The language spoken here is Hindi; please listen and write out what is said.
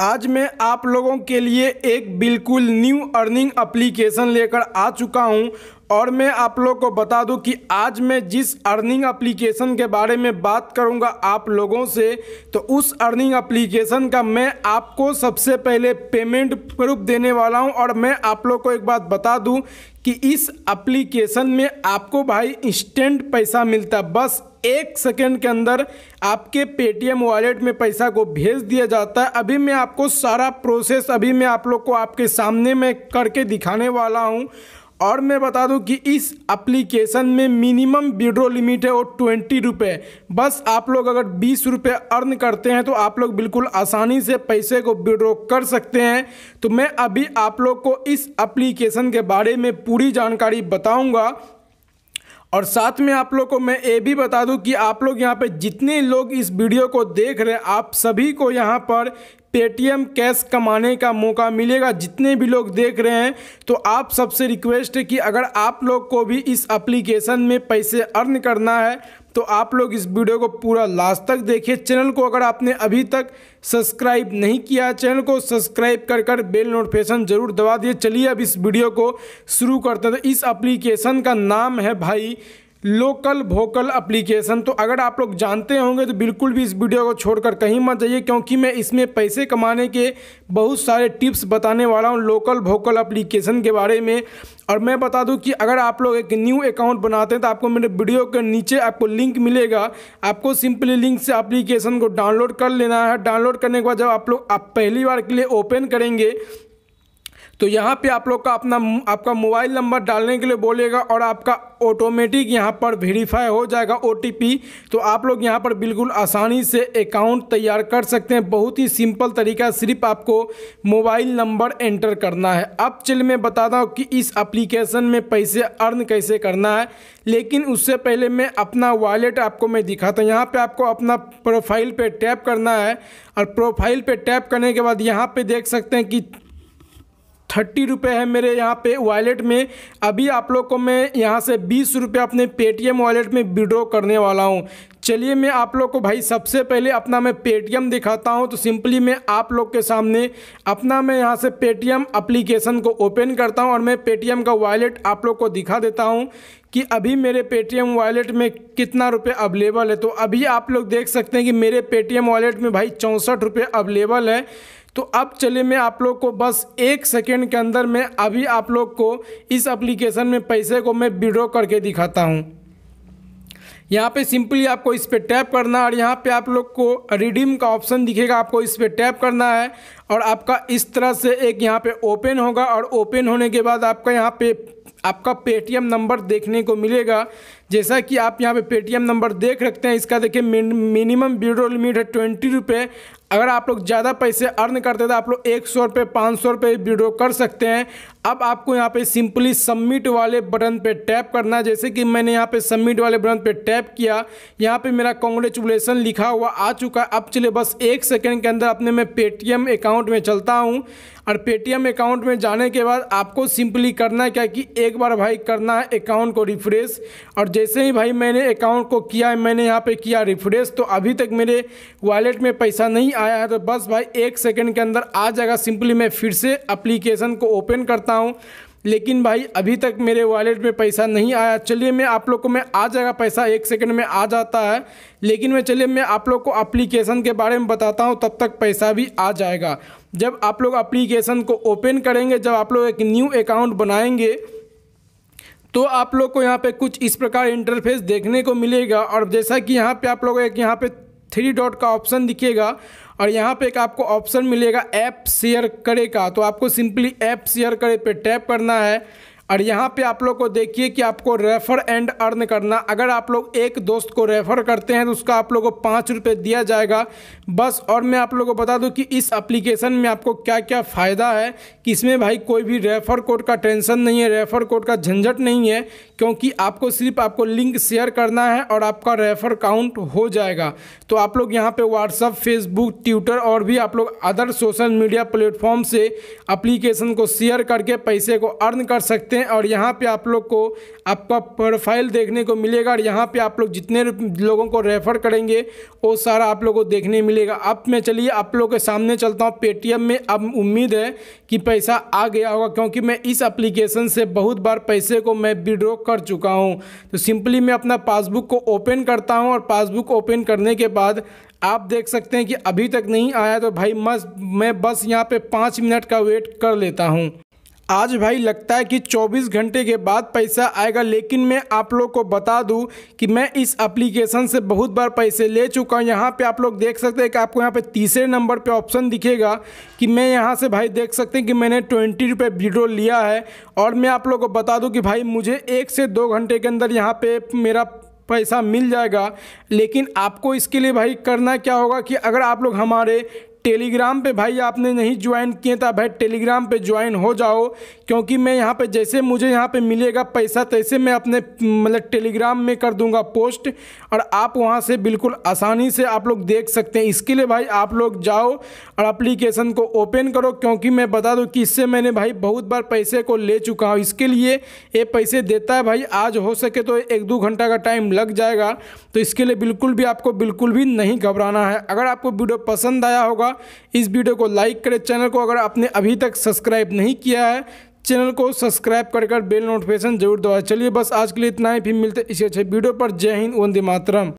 आज मैं आप लोगों के लिए एक बिल्कुल न्यू अर्निंग एप्लीकेशन लेकर आ चुका हूं और मैं आप लोग को बता दूं कि आज मैं जिस अर्निंग एप्लीकेशन के बारे में बात करूंगा आप लोगों से तो उस अर्निंग एप्लीकेशन का मैं आपको सबसे पहले पेमेंट प्रूफ देने वाला हूं और मैं आप लोग को एक बात बता दूं कि इस एप्लीकेशन में आपको भाई इंस्टेंट पैसा मिलता बस एक सेकेंड के अंदर आपके पेटीएम वॉलेट में पैसा को भेज दिया जाता है अभी मैं आपको सारा प्रोसेस अभी मैं आप लोग को आपके सामने में करके दिखाने वाला हूँ और मैं बता दूं कि इस एप्लीकेशन में मिनिमम विड्रो लिमिट है वो ट्वेंटी रुपये बस आप लोग अगर बीस रुपये अर्न करते हैं तो आप लोग बिल्कुल आसानी से पैसे को विड्रो कर सकते हैं तो मैं अभी आप लोग को इस एप्लीकेशन के बारे में पूरी जानकारी बताऊंगा और साथ में आप लोग को मैं ये भी बता दूं कि आप लोग यहाँ पे जितने लोग इस वीडियो को देख रहे हैं आप सभी को यहाँ पर पेटीएम कैश कमाने का मौका मिलेगा जितने भी लोग देख रहे हैं तो आप सबसे रिक्वेस्ट है कि अगर आप लोग को भी इस एप्लीकेशन में पैसे अर्न करना है तो आप लोग इस वीडियो को पूरा लास्ट तक देखिए चैनल को अगर आपने अभी तक सब्सक्राइब नहीं किया चैनल को सब्सक्राइब कर कर बेल नोटिफिकेशन जरूर दबा दिए चलिए अब इस वीडियो को शुरू करते हैं तो इस एप्लीकेशन का नाम है भाई लोकल वोकल एप्लीकेशन तो अगर आप लोग जानते होंगे तो बिल्कुल भी इस वीडियो को छोड़कर कहीं मत जाइए क्योंकि मैं इसमें पैसे कमाने के बहुत सारे टिप्स बताने वाला हूं लोकल वोकल एप्लीकेशन के बारे में और मैं बता दूं कि अगर आप लोग एक न्यू अकाउंट बनाते हैं तो आपको मेरे वीडियो के नीचे आपको लिंक मिलेगा आपको सिंपली लिंक से अप्लीकेशन को डाउनलोड कर लेना है डाउनलोड करने के बाद जब आप लोग आप पहली बार के लिए ओपन करेंगे तो यहाँ पे आप लोग का अपना आपका मोबाइल नंबर डालने के लिए बोलेगा और आपका ऑटोमेटिक यहाँ पर वेरीफाई हो जाएगा ओ तो आप लोग यहाँ पर बिल्कुल आसानी से अकाउंट तैयार कर सकते हैं बहुत ही सिंपल तरीका सिर्फ आपको मोबाइल नंबर एंटर करना है अब चल मैं बताता हूँ कि इस एप्लीकेशन में पैसे अर्न कैसे करना है लेकिन उससे पहले मैं अपना वॉलेट आपको मैं दिखाता हूँ यहाँ पर आपको अपना प्रोफाइल पर टैप करना है और प्रोफाइल पर टैप करने के बाद यहाँ पर देख सकते हैं कि थर्टी रुपये है मेरे यहाँ पे वॉलेट में अभी आप लोग को मैं यहाँ से बीस रुपये अपने पेटीएम वॉलेट में विड्रॉ करने वाला हूँ चलिए मैं आप लोग को भाई सबसे पहले अपना मैं पेटीएम दिखाता हूँ तो सिंपली मैं आप लोग के सामने अपना मैं यहाँ से पेटीएम अप्लीकेशन को ओपन करता हूँ और मैं पेटीएम का वॉलेट आप लोग को दिखा देता हूँ कि अभी मेरे पेटीएम वॉलेट में कितना रुपये अवेलेबल है तो अभी आप लोग देख सकते हैं कि मेरे पेटीएम वॉलेट में भाई चौंसठ रुपये अवेलेबल है तो अब चले मैं आप लोग को बस एक सेकेंड के अंदर में अभी आप लोग को इस एप्लीकेशन में पैसे को मैं विड्रॉ करके दिखाता हूँ यहाँ पे सिंपली आपको इस पर टैप करना है और यहाँ पे आप लोग को रिडीम का ऑप्शन दिखेगा आपको इस पर टैप करना है और आपका इस तरह से एक यहाँ पे ओपन होगा और ओपन होने के बाद आपका यहाँ पे आपका पेटीएम नंबर देखने को मिलेगा जैसा कि आप यहाँ पे पेटीएम नंबर देख रखते हैं इसका देखिए मिनिमम विड्रो लिमिट है ट्वेंटी रुपये अगर आप लोग ज़्यादा पैसे अर्न करते हैं तो आप लोग एक सौ रुपये पाँच सौ रुपये विड्रो कर सकते हैं अब आपको यहाँ पे सिंपली सबमिट वाले बटन पे टैप करना है जैसे कि मैंने यहाँ पे सबमिट वाले बटन पे टैप किया यहाँ पे मेरा कॉन्ग्रेचुलेसन लिखा हुआ आ चुका है अब चलिए बस एक सेकेंड के अंदर अपने मैं पेटीएम अकाउंट में चलता हूँ और पेटीएम अकाउंट में जाने के बाद आपको सिंपली करना है क्या कि एक बार भाई करना है अकाउंट को रिफ्रेश और जैसे ही भाई मैंने अकाउंट को किया मैंने यहाँ पे किया रिफ्रेश तो अभी तक मेरे वॉलेट में पैसा नहीं आया है तो बस भाई एक सेकंड के अंदर आ जाएगा सिंपली मैं फिर से अप्लीकेशन को ओपन करता हूँ लेकिन भाई अभी तक मेरे वॉलेट में पैसा नहीं आया चलिए मैं आप लोग को मैं आ जाएगा पैसा एक सेकंड में आ जाता है लेकिन मैं चलिए मैं आप लोग को अप्लीकेशन के बारे में बताता हूँ तब तक पैसा भी आ जाएगा जब आप लोग अप्लीकेशन को ओपन करेंगे जब आप लोग एक न्यू अकाउंट बनाएंगे तो आप लोग को यहाँ पे कुछ इस प्रकार इंटरफेस देखने को मिलेगा और जैसा कि यहाँ पे आप लोग एक यहाँ पे थ्री डॉट का ऑप्शन दिखेगा और यहाँ पे एक आपको ऑप्शन मिलेगा ऐप शेयर करे का तो आपको सिंपली ऐप शेयर करे पे टैप करना है और यहाँ पे आप लोग को देखिए कि आपको रेफर एंड अर्न करना अगर आप लोग एक दोस्त को रेफ़र करते हैं तो उसका आप लोग को पाँच रुपये दिया जाएगा बस और मैं आप लोग को बता दूं कि इस एप्लीकेशन में आपको क्या क्या फ़ायदा है कि इसमें भाई कोई भी रेफ़र कोड का टेंशन नहीं है रेफ़र कोड का झंझट नहीं है क्योंकि आपको सिर्फ आपको लिंक शेयर करना है और आपका रेफ़र काउंट हो जाएगा तो आप लोग यहाँ पर व्हाट्सअप फेसबुक ट्विटर और भी आप लोग अदर सोशल मीडिया प्लेटफॉर्म से अप्लीकेशन को शेयर करके पैसे को अर्न कर सकते सकते हैं और यहाँ पे आप लोग को आपका प्रोफाइल देखने को मिलेगा और यहाँ पे आप लोग जितने लोगों को रेफ़र करेंगे वो सारा आप लोगों को देखने मिलेगा अब मैं चलिए आप लोगों के सामने चलता हूँ पेटीएम में अब उम्मीद है कि पैसा आ गया होगा क्योंकि मैं इस एप्लीकेशन से बहुत बार पैसे को मैं विड्रॉ कर चुका हूँ तो सिंपली मैं अपना पासबुक को ओपन करता हूँ और पासबुक ओपन करने के बाद आप देख सकते हैं कि अभी तक नहीं आया तो भाई मस मैं बस यहाँ पे पाँच मिनट का वेट कर लेता हूँ आज भाई लगता है कि 24 घंटे के बाद पैसा आएगा लेकिन मैं आप लोग को बता दूं कि मैं इस एप्लीकेशन से बहुत बार पैसे ले चुका हूं यहां पे आप लोग देख सकते हैं कि आपको यहां पे तीसरे नंबर पे ऑप्शन दिखेगा कि मैं यहां से भाई देख सकते हैं कि मैंने ट्वेंटी रुपये विड्रो लिया है और मैं आप लोग को बता दूँ कि भाई मुझे एक से दो घंटे के अंदर यहाँ पर मेरा पैसा मिल जाएगा लेकिन आपको इसके लिए भाई करना क्या होगा कि अगर आप लोग हमारे टेलीग्राम पे भाई आपने नहीं ज्वाइन किए था भाई टेलीग्राम पे ज्वाइन हो जाओ क्योंकि मैं यहाँ पे जैसे मुझे यहाँ पे मिलेगा पैसा तैसे मैं अपने मतलब टेलीग्राम में कर दूंगा पोस्ट और आप वहाँ से बिल्कुल आसानी से आप लोग देख सकते हैं इसके लिए भाई आप लोग जाओ और अप्लीकेशन को ओपन करो क्योंकि मैं बता दूँ कि इससे मैंने भाई बहुत बार पैसे को ले चुका हूँ इसके लिए ये पैसे देता है भाई आज हो सके तो एक दो घंटा का टाइम लग जाएगा तो इसके लिए बिल्कुल भी आपको बिल्कुल भी नहीं घबराना है अगर आपको वीडियो पसंद आया होगा होगा इस वीडियो को लाइक करें चैनल को अगर आपने अभी तक सब्सक्राइब नहीं किया है चैनल को सब्सक्राइब कर कर बेल नोटिफिकेशन जरूर दबाएं चलिए बस आज के लिए इतना ही फिर मिलते इसी अच्छे वीडियो पर जय हिंद वंदे मातरम